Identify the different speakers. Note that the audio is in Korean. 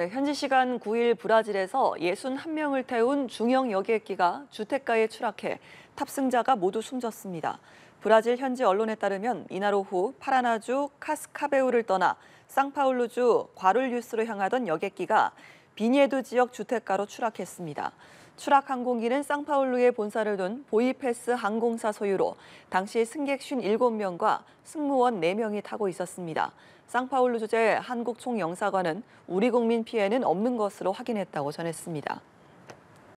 Speaker 1: 네, 현지 시간 9일 브라질에서 61명을 태운 중형 여객기가 주택가에 추락해 탑승자가 모두 숨졌습니다. 브라질 현지 언론에 따르면 이날 오후 파라나주 카스카베우를 떠나 상파울루주 과룰뉴스로 향하던 여객기가 비니에두 지역 주택가로 추락했습니다. 추락 항공기는 상파울루에 본사를 둔 보이패스 항공사 소유로 당시 승객 57명과 승무원 4명이 타고 있었습니다. 상파울루 주재 한국총영사관은 우리 국민 피해는 없는 것으로 확인했다고 전했습니다.